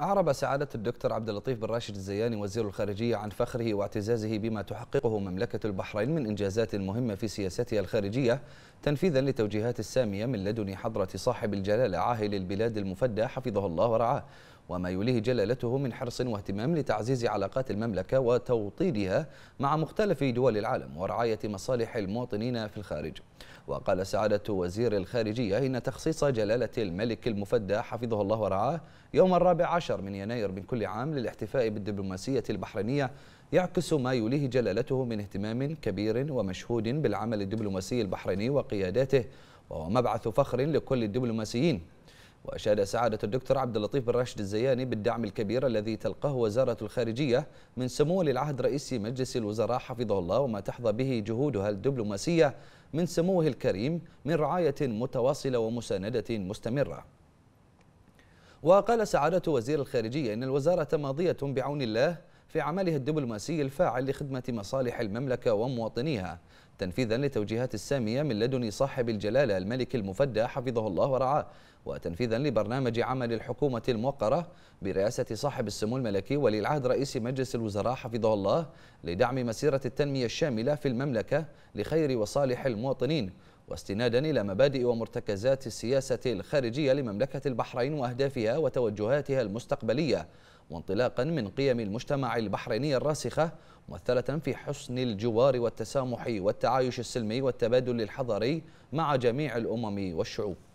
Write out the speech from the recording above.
أعرب سعادة الدكتور عبد اللطيف بن راشد الزياني وزير الخارجية عن فخره واعتزازه بما تحققه مملكة البحرين من إنجازات مهمة في سياستها الخارجية تنفيذا لتوجيهات السامية من لدن حضرة صاحب الجلالة عاهل البلاد المفدى حفظه الله ورعاه وما يوليه جلالته من حرص واهتمام لتعزيز علاقات المملكة وتوطيدها مع مختلف دول العالم ورعاية مصالح المواطنين في الخارج وقال سعادة وزير الخارجية إن تخصيص جلالة الملك المفدى حفظه الله ورعاه يوم الرابع عشر من يناير من كل عام للاحتفاء بالدبلوماسية البحرينية يعكس ما يوليه جلالته من اهتمام كبير ومشهود بالعمل الدبلوماسي البحريني وقياداته وهو مبعث فخر لكل الدبلوماسيين وأشاد سعادة الدكتور عبد اللطيف بن راشد الزياني بالدعم الكبير الذي تلقاه وزارة الخارجية من سمو ولي العهد رئيس مجلس الوزراء حفظه الله وما تحظى به جهودها الدبلوماسية من سموه الكريم من رعاية متواصلة ومساندة مستمرة وقال سعادة وزير الخارجية إن الوزارة ماضية بعون الله في عمله الدبلوماسي الفاعل لخدمة مصالح المملكة ومواطنيها تنفيذا لتوجيهات السامية من لدن صاحب الجلالة الملك المفدى حفظه الله ورعاه وتنفيذا لبرنامج عمل الحكومة الموقرة برئاسة صاحب السمو الملكي ولي العهد رئيس مجلس الوزراء حفظه الله لدعم مسيرة التنمية الشاملة في المملكة لخير وصالح المواطنين واستنادا إلى مبادئ ومرتكزات السياسة الخارجية لمملكة البحرين وأهدافها وتوجهاتها المستقبلية وانطلاقا من قيم المجتمع البحريني الراسخة ممثلة في حسن الجوار والتسامح والتعايش السلمي والتبادل الحضاري مع جميع الأمم والشعوب